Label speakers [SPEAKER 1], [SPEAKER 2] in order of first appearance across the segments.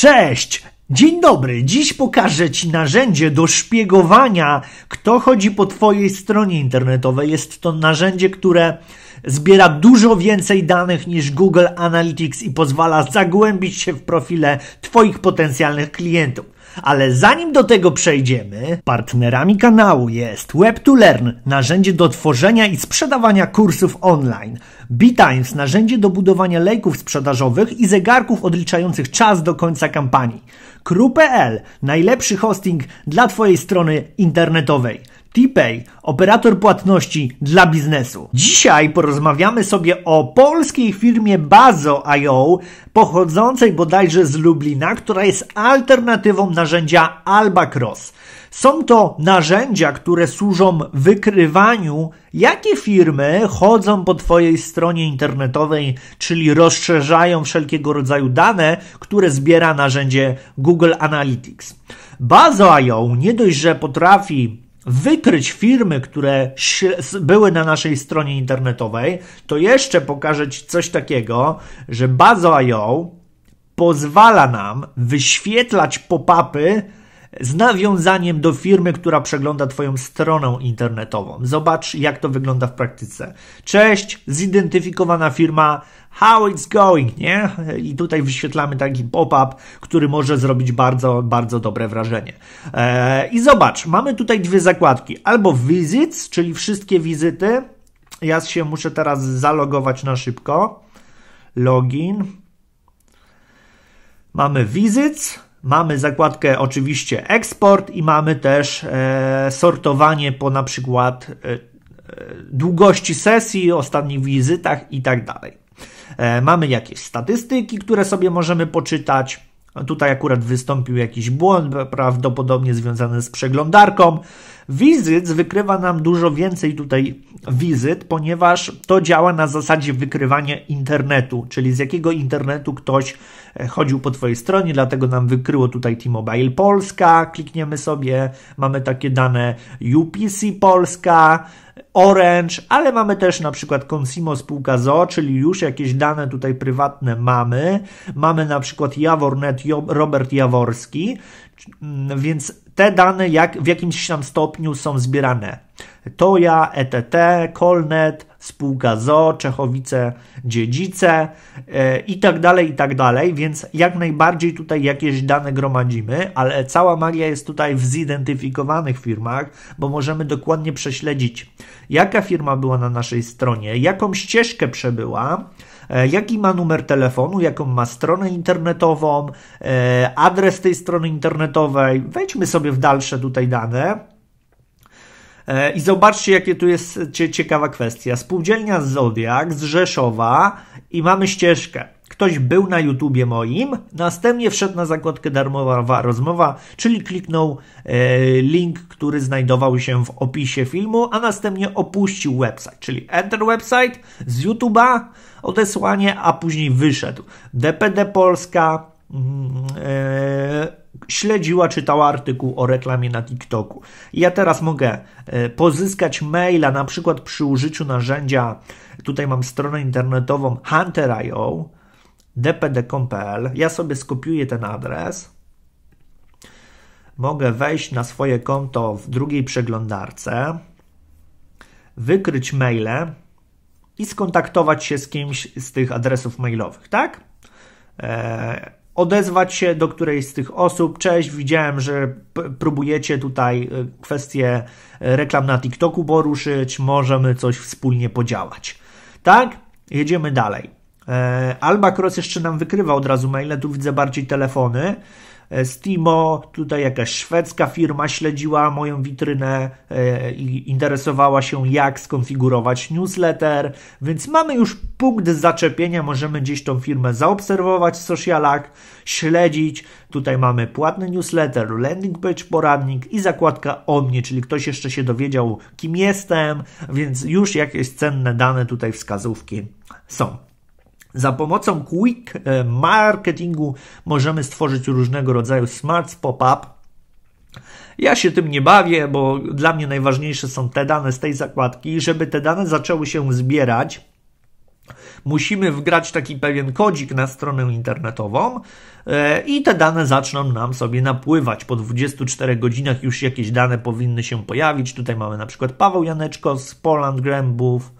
[SPEAKER 1] Cześć! Dzień dobry. Dziś pokażę Ci narzędzie do szpiegowania, kto chodzi po Twojej stronie internetowej. Jest to narzędzie, które zbiera dużo więcej danych niż Google Analytics i pozwala zagłębić się w profile Twoich potencjalnych klientów. Ale zanim do tego przejdziemy, partnerami kanału jest Web2Learn, narzędzie do tworzenia i sprzedawania kursów online, BeTimes, narzędzie do budowania lejków sprzedażowych i zegarków odliczających czas do końca kampanii, Kru.pl najlepszy hosting dla Twojej strony internetowej. Tipay operator płatności dla biznesu. Dzisiaj porozmawiamy sobie o polskiej firmie Bazo.io, pochodzącej bodajże z Lublina, która jest alternatywą narzędzia Albacross. Są to narzędzia, które służą wykrywaniu, jakie firmy chodzą po Twojej stronie internetowej, czyli rozszerzają wszelkiego rodzaju dane, które zbiera narzędzie Google Analytics. Baza.io nie dość, że potrafi wykryć firmy, które były na naszej stronie internetowej, to jeszcze pokażę Ci coś takiego, że Baza.io pozwala nam wyświetlać pop-upy z nawiązaniem do firmy, która przegląda Twoją stronę internetową. Zobacz, jak to wygląda w praktyce. Cześć, zidentyfikowana firma. How it's going, nie? I tutaj wyświetlamy taki pop-up, który może zrobić bardzo, bardzo dobre wrażenie. Eee, I zobacz, mamy tutaj dwie zakładki. Albo visits, czyli wszystkie wizyty. Ja się muszę teraz zalogować na szybko. Login. Mamy visits Mamy zakładkę oczywiście eksport i mamy też e, sortowanie po na przykład e, e, długości sesji, ostatnich wizytach i tak dalej. Mamy jakieś statystyki, które sobie możemy poczytać. Tutaj akurat wystąpił jakiś błąd, prawdopodobnie związany z przeglądarką. Wizyt wykrywa nam dużo więcej tutaj wizyt, ponieważ to działa na zasadzie wykrywania internetu, czyli z jakiego internetu ktoś e, chodził po Twojej stronie, dlatego nam wykryło tutaj T-Mobile Polska, klikniemy sobie, mamy takie dane UPC Polska, Orange, ale mamy też na przykład Consimo spółka ZO, czyli już jakieś dane tutaj prywatne mamy. Mamy na przykład Jawornet Robert Jaworski, więc te dane jak, w jakimś tam stopniu są zbierane Toja, ETT, Kolnet, spółka ZO, Czechowice, Dziedzice e, i tak dalej, i tak dalej, więc jak najbardziej tutaj jakieś dane gromadzimy, ale cała magia jest tutaj w zidentyfikowanych firmach, bo możemy dokładnie prześledzić, jaka firma była na naszej stronie, jaką ścieżkę przebyła, e, jaki ma numer telefonu, jaką ma stronę internetową, e, adres tej strony internetowej. Wejdźmy sobie w dalsze tutaj dane E, I zobaczcie, jakie tu jest ciekawa kwestia. Spółdzielnia Zodiak z Rzeszowa i mamy ścieżkę. Ktoś był na YouTubie moim, następnie wszedł na zakładkę darmowa rozmowa, czyli kliknął e, link, który znajdował się w opisie filmu, a następnie opuścił website, czyli enter website z YouTube'a, odesłanie, a później wyszedł. DPD Polska, mm, e, śledziła, czytała artykuł o reklamie na TikToku. Ja teraz mogę e, pozyskać maila na przykład przy użyciu narzędzia, tutaj mam stronę internetową hunter.io, dpd.com.pl, ja sobie skopiuję ten adres, mogę wejść na swoje konto w drugiej przeglądarce, wykryć maile i skontaktować się z kimś z tych adresów mailowych, tak? Eee, odezwać się do którejś z tych osób. Cześć, widziałem, że próbujecie tutaj y, kwestię y, reklam na TikToku poruszyć, możemy coś wspólnie podziałać. Tak? Jedziemy dalej. E, Alba jeszcze nam wykrywa od razu maile, tu widzę bardziej telefony. E, Stimo, tutaj jakaś szwedzka firma śledziła moją witrynę e, i interesowała się, jak skonfigurować newsletter, więc mamy już punkt zaczepienia, możemy gdzieś tą firmę zaobserwować w socialach, śledzić. Tutaj mamy płatny newsletter, landing page, poradnik i zakładka o mnie, czyli ktoś jeszcze się dowiedział, kim jestem, więc już jakieś cenne dane tutaj wskazówki są. Za pomocą quick e, marketingu możemy stworzyć różnego rodzaju smart pop-up. Ja się tym nie bawię, bo dla mnie najważniejsze są te dane z tej zakładki. Żeby te dane zaczęły się zbierać, musimy wgrać taki pewien kodzik na stronę internetową e, i te dane zaczną nam sobie napływać. Po 24 godzinach już jakieś dane powinny się pojawić. Tutaj mamy na przykład Paweł Janeczko z Poland Grambów,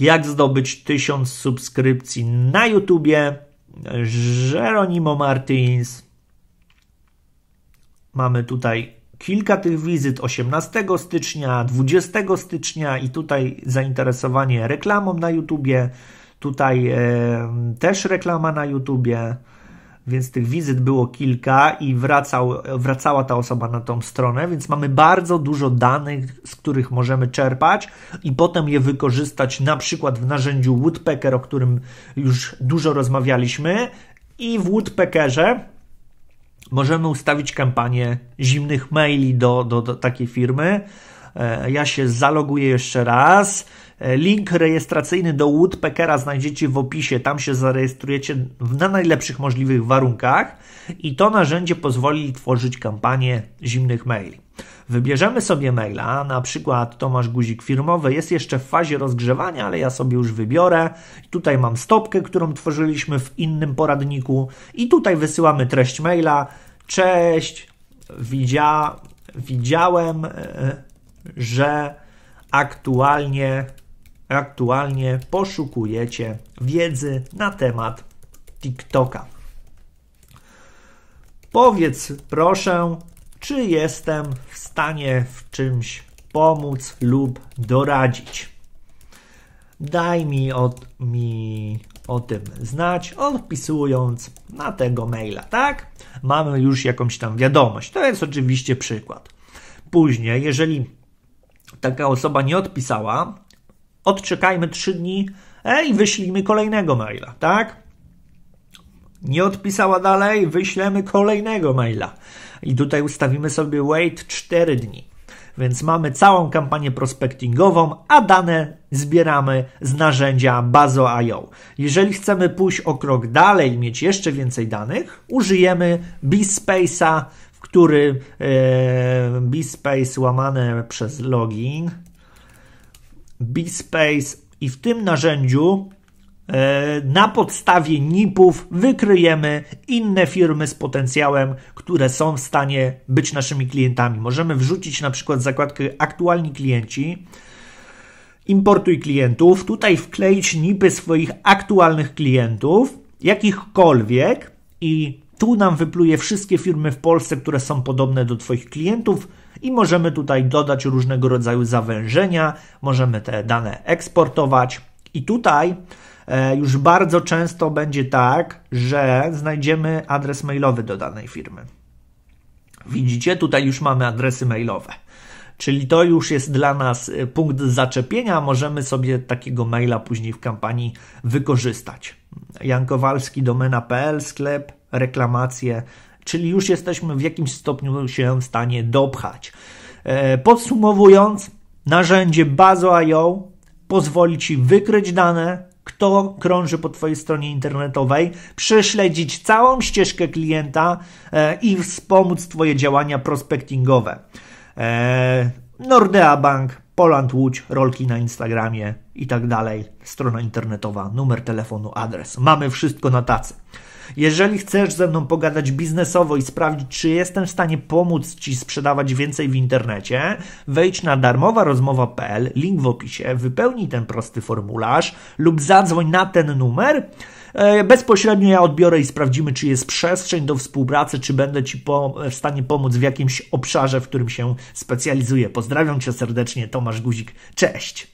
[SPEAKER 1] jak zdobyć 1000 subskrypcji na YouTubie. Jeronimo Martins. Mamy tutaj kilka tych wizyt 18 stycznia, 20 stycznia i tutaj zainteresowanie reklamą na YouTubie. Tutaj e, też reklama na YouTubie więc tych wizyt było kilka i wracał, wracała ta osoba na tą stronę, więc mamy bardzo dużo danych, z których możemy czerpać i potem je wykorzystać na przykład w narzędziu Woodpecker, o którym już dużo rozmawialiśmy i w Woodpeckerze możemy ustawić kampanię zimnych maili do, do, do takiej firmy. E, ja się zaloguję jeszcze raz. E, link rejestracyjny do Woodpeckera znajdziecie w opisie, tam się zarejestrujecie na najlepszych możliwych warunkach i to narzędzie pozwoli tworzyć kampanię zimnych maili. Wybierzemy sobie maila, na przykład Tomasz Guzik firmowy, jest jeszcze w fazie rozgrzewania, ale ja sobie już wybiorę. Tutaj mam stopkę, którą tworzyliśmy w innym poradniku i tutaj wysyłamy treść maila. Cześć, widzia, widziałem, e, e, że aktualnie aktualnie poszukujecie wiedzy na temat TikToka. Powiedz proszę, czy jestem w stanie w czymś pomóc lub doradzić. Daj mi, od, mi o tym znać, odpisując na tego maila, tak? Mamy już jakąś tam wiadomość. To jest oczywiście przykład. Później, jeżeli taka osoba nie odpisała, odczekajmy trzy dni e, i wyślijmy kolejnego maila, tak? Nie odpisała dalej, wyślemy kolejnego maila. I tutaj ustawimy sobie wait 4 dni. Więc mamy całą kampanię prospectingową, a dane zbieramy z narzędzia Bazo.io. Jeżeli chcemy pójść o krok dalej i mieć jeszcze więcej danych, użyjemy BSpace'a, w który e, BSpace łamane przez login BSpace i w tym narzędziu e, na podstawie NIP-ów wykryjemy inne firmy z potencjałem, które są w stanie być naszymi klientami. Możemy wrzucić na przykład zakładkę aktualni klienci, importuj klientów, tutaj wkleić NIP-y swoich aktualnych klientów, jakichkolwiek i tu nam wypluje wszystkie firmy w Polsce, które są podobne do Twoich klientów i możemy tutaj dodać różnego rodzaju zawężenia, możemy te dane eksportować. I tutaj e, już bardzo często będzie tak, że znajdziemy adres mailowy do danej firmy. Widzicie, tutaj już mamy adresy mailowe. Czyli to już jest dla nas e, punkt zaczepienia, możemy sobie takiego maila później w kampanii wykorzystać. Jankowalski domena.pl sklep reklamacje, czyli już jesteśmy w jakimś stopniu się w stanie dopchać. E, podsumowując, narzędzie Bazo.io pozwoli Ci wykryć dane, kto krąży po Twojej stronie internetowej, prześledzić całą ścieżkę klienta e, i wspomóc Twoje działania prospektingowe. E, Nordea Bank, Poland Łódź, rolki na Instagramie i tak dalej. Strona internetowa, numer telefonu, adres. Mamy wszystko na tacy. Jeżeli chcesz ze mną pogadać biznesowo i sprawdzić, czy jestem w stanie pomóc Ci sprzedawać więcej w internecie, wejdź na darmowarozmowa.pl, link w opisie, wypełnij ten prosty formularz lub zadzwoń na ten numer. E, bezpośrednio ja odbiorę i sprawdzimy, czy jest przestrzeń do współpracy, czy będę Ci w stanie pomóc w jakimś obszarze, w którym się specjalizuję. Pozdrawiam Cię serdecznie, Tomasz Guzik. Cześć!